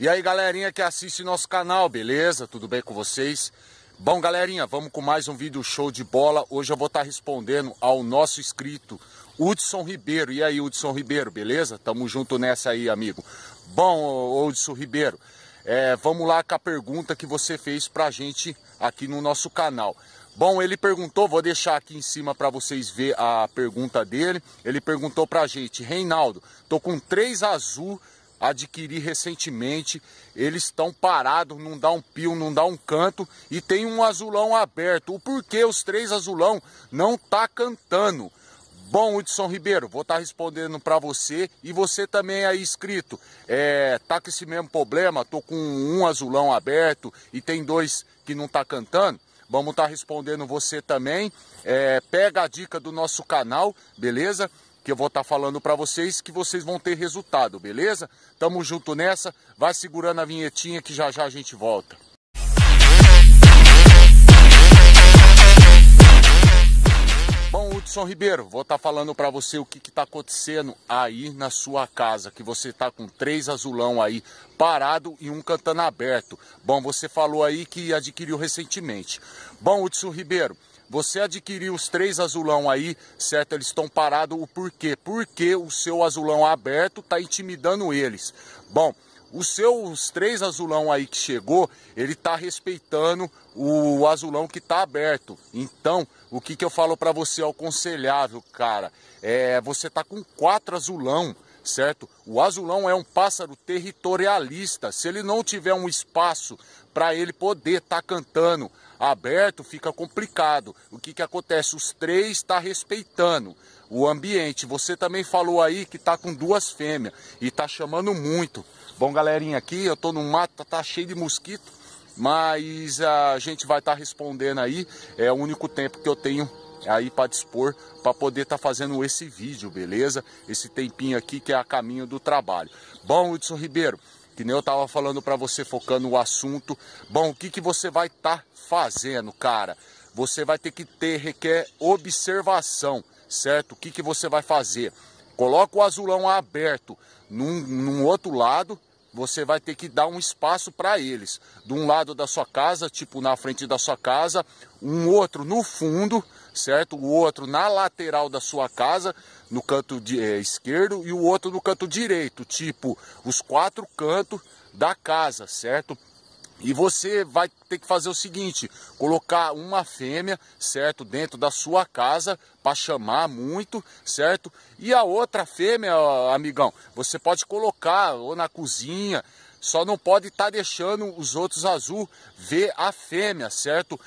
E aí, galerinha que assiste nosso canal, beleza? Tudo bem com vocês? Bom, galerinha, vamos com mais um vídeo show de bola. Hoje eu vou estar respondendo ao nosso inscrito, Hudson Ribeiro. E aí, Hudson Ribeiro, beleza? Tamo junto nessa aí, amigo. Bom, Hudson Ribeiro, é, vamos lá com a pergunta que você fez pra gente aqui no nosso canal. Bom, ele perguntou, vou deixar aqui em cima para vocês ver a pergunta dele. Ele perguntou pra gente, Reinaldo, tô com três azul adquiri recentemente. Eles estão parados, não dá um pio, não dá um canto e tem um azulão aberto. O porquê os três azulão não tá cantando? Bom, Hudson Ribeiro, vou estar tá respondendo para você e você também aí inscrito. É, tá com esse mesmo problema, tô com um azulão aberto e tem dois que não tá cantando. Vamos estar tá respondendo você também. É, pega a dica do nosso canal, beleza? que eu vou estar tá falando para vocês que vocês vão ter resultado, beleza? Tamo junto nessa, vai segurando a vinhetinha que já já a gente volta. Bom, Hudson Ribeiro, vou estar tá falando para você o que está acontecendo aí na sua casa, que você está com três azulão aí parado e um cantando aberto. Bom, você falou aí que adquiriu recentemente. Bom, Hudson Ribeiro, você adquiriu os três azulão aí, certo? Eles estão parados. O porquê? Porque o seu azulão aberto está intimidando eles. Bom, o seu, os três azulão aí que chegou, ele está respeitando o azulão que está aberto. Então, o que, que eu falo para você é aconselhável, cara? É, você está com quatro azulão certo? O azulão é um pássaro territorialista. Se ele não tiver um espaço para ele poder estar tá cantando aberto, fica complicado. O que, que acontece? Os três estão tá respeitando o ambiente. Você também falou aí que está com duas fêmeas e está chamando muito. Bom, galerinha, aqui eu estou no mato, tá, tá cheio de mosquito, mas a gente vai estar tá respondendo aí. É o único tempo que eu tenho aí para dispor para poder estar tá fazendo esse vídeo, beleza? Esse tempinho aqui que é a caminho do trabalho. Bom, Hudson Ribeiro, que nem eu tava falando para você focando o assunto. Bom, o que, que você vai estar tá fazendo, cara? Você vai ter que ter, requer observação, certo? O que, que você vai fazer? Coloca o azulão aberto num, num outro lado, você vai ter que dar um espaço para eles. De um lado da sua casa, tipo na frente da sua casa, um outro no fundo, certo? O outro na lateral da sua casa, no canto de, é, esquerdo, e o outro no canto direito, tipo os quatro cantos da casa, certo? E você vai ter que fazer o seguinte: colocar uma fêmea, certo, dentro da sua casa para chamar muito, certo? E a outra fêmea, amigão, você pode colocar ou na cozinha, só não pode estar tá deixando os outros azul ver a fêmea, certo?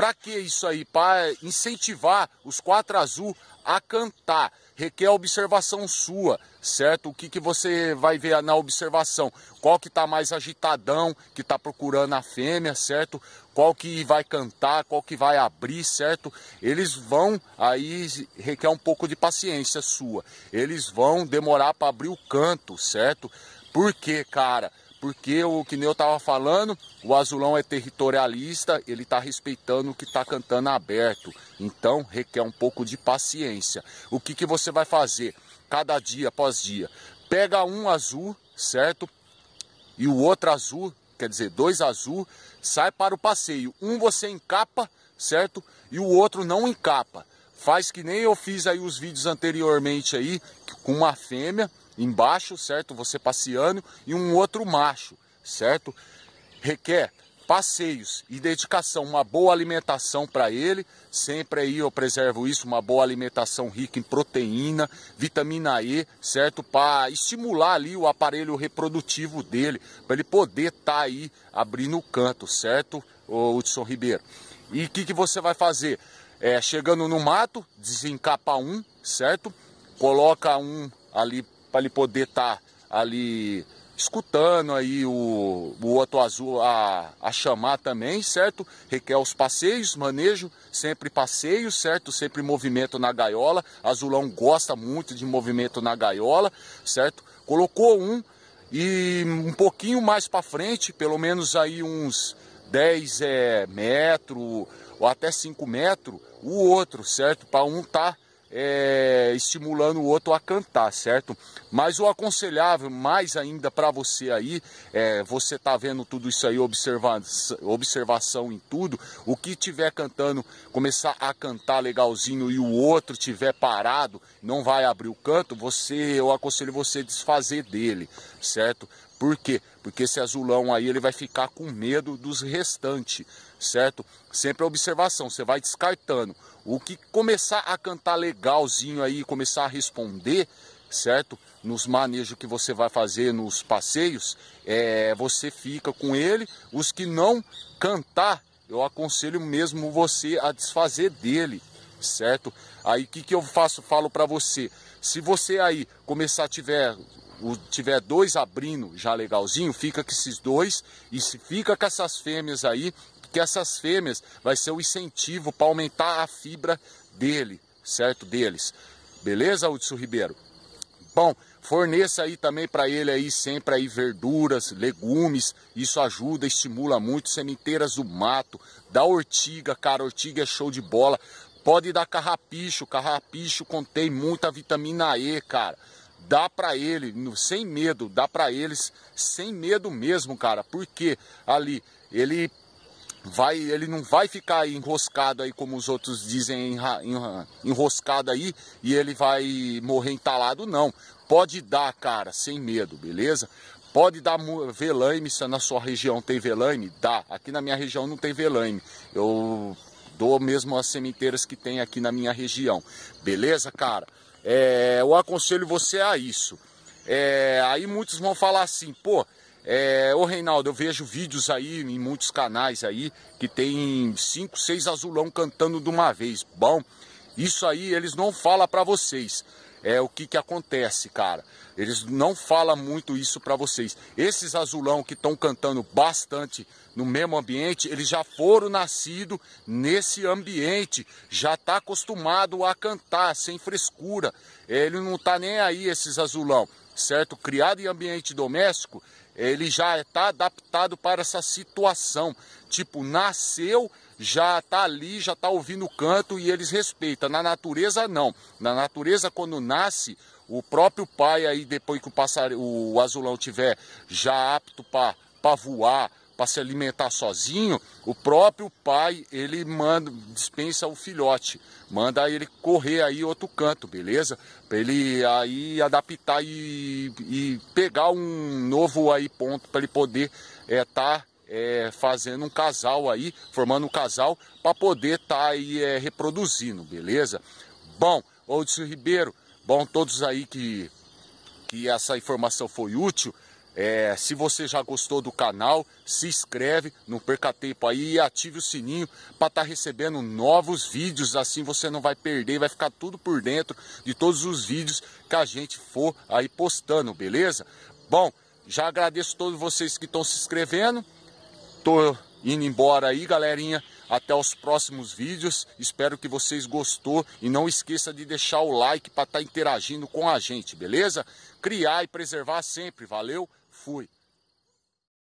Para que isso aí? Para incentivar os quatro azul a cantar. Requer observação sua, certo? O que, que você vai ver na observação? Qual que está mais agitadão, que está procurando a fêmea, certo? Qual que vai cantar, qual que vai abrir, certo? Eles vão, aí requer um pouco de paciência sua. Eles vão demorar para abrir o canto, certo? Por quê, cara? porque o que eu estava falando, o Azulão é territorialista, ele está respeitando o que está cantando aberto. Então requer um pouco de paciência. O que, que você vai fazer cada dia após dia? Pega um azul, certo? E o outro azul, quer dizer, dois azul, sai para o passeio. Um você encapa, certo? E o outro não encapa. Faz que nem eu fiz aí os vídeos anteriormente aí com uma fêmea embaixo, certo? Você passeando e um outro macho, certo? Requer passeios e dedicação, uma boa alimentação para ele. Sempre aí eu preservo isso, uma boa alimentação rica em proteína, vitamina E, certo? Para estimular ali o aparelho reprodutivo dele, para ele poder estar tá aí abrindo o canto, certo, Hudson Ribeiro? E o que, que você vai fazer? É, chegando no mato, desencapa um, certo? Coloca um ali para ele poder estar tá ali escutando aí o, o Otto Azul a, a chamar também, certo? Requer os passeios, manejo, sempre passeio, certo? Sempre movimento na gaiola. Azulão gosta muito de movimento na gaiola, certo? Colocou um e um pouquinho mais para frente, pelo menos aí uns 10 é, eh, metros ou até 5 metros, o outro, certo? Para um tá é, estimulando o outro a cantar, certo? Mas o aconselhável mais ainda para você aí, é, você tá vendo tudo isso aí, observa observação em tudo, o que tiver cantando, começar a cantar legalzinho e o outro tiver parado, não vai abrir o canto, você, eu aconselho você desfazer dele, certo? Por quê? Porque esse azulão aí ele vai ficar com medo dos restantes certo? Sempre a observação, você vai descartando. O que começar a cantar legalzinho aí, começar a responder, certo? Nos manejos que você vai fazer, nos passeios, é, você fica com ele. Os que não cantar, eu aconselho mesmo você a desfazer dele, certo? Aí o que, que eu faço? Falo para você. Se você aí começar a tiver tiver dois abrindo já legalzinho, fica com esses dois. E se fica com essas fêmeas aí, que essas fêmeas vai ser o um incentivo para aumentar a fibra dele, certo? Deles. Beleza, Hudson Ribeiro? Bom, forneça aí também para ele aí sempre aí verduras, legumes, isso ajuda, estimula muito, sementeiras do mato, da ortiga, cara, ortiga é show de bola. Pode dar carrapicho, carrapicho contém muita vitamina E, cara. Dá para ele, sem medo, dá para eles, sem medo mesmo, cara. Porque ali ele vai, ele não vai ficar enroscado aí como os outros dizem, enroscado aí e ele vai morrer entalado, não. Pode dar, cara, sem medo, beleza? Pode dar velame se na sua região tem velame dá. Aqui na minha região não tem velame Eu dou mesmo as sementeiras que tem aqui na minha região. Beleza, cara? É, eu aconselho você a isso. É, aí muitos vão falar assim, pô, é, ô Reinaldo, eu vejo vídeos aí em muitos canais aí que tem cinco, seis azulão cantando de uma vez. Bom, isso aí eles não falam para vocês é o que, que acontece, cara. Eles não falam muito isso para vocês. Esses azulão que estão cantando bastante no mesmo ambiente, eles já foram nascidos nesse ambiente, já tá acostumado a cantar sem frescura. Ele não tá nem aí esses azulão, certo? Criado em ambiente doméstico, ele já está adaptado para essa situação. Tipo, nasceu já tá ali, já tá ouvindo o canto e eles respeitam. Na natureza não. Na natureza quando nasce, o próprio pai aí depois que o passar o azulão tiver já apto para voar, para se alimentar sozinho, o próprio pai ele manda dispensa o filhote, manda ele correr aí outro canto, beleza? Para ele aí adaptar e, e, pegar um novo aí ponto para ele poder é tá é, fazendo um casal aí, formando um casal para poder estar tá aí é, reproduzindo, beleza? Bom, Odson Ribeiro, bom todos aí que, que essa informação foi útil. É, se você já gostou do canal, se inscreve, não perca tempo aí e ative o sininho para estar tá recebendo novos vídeos. Assim você não vai perder, vai ficar tudo por dentro de todos os vídeos que a gente for aí postando, beleza? Bom, já agradeço todos vocês que estão se inscrevendo. Tô indo embora aí, galerinha. Até os próximos vídeos. Espero que vocês gostou e não esqueça de deixar o like para estar tá interagindo com a gente, beleza? Criar e preservar sempre. Valeu. Fui.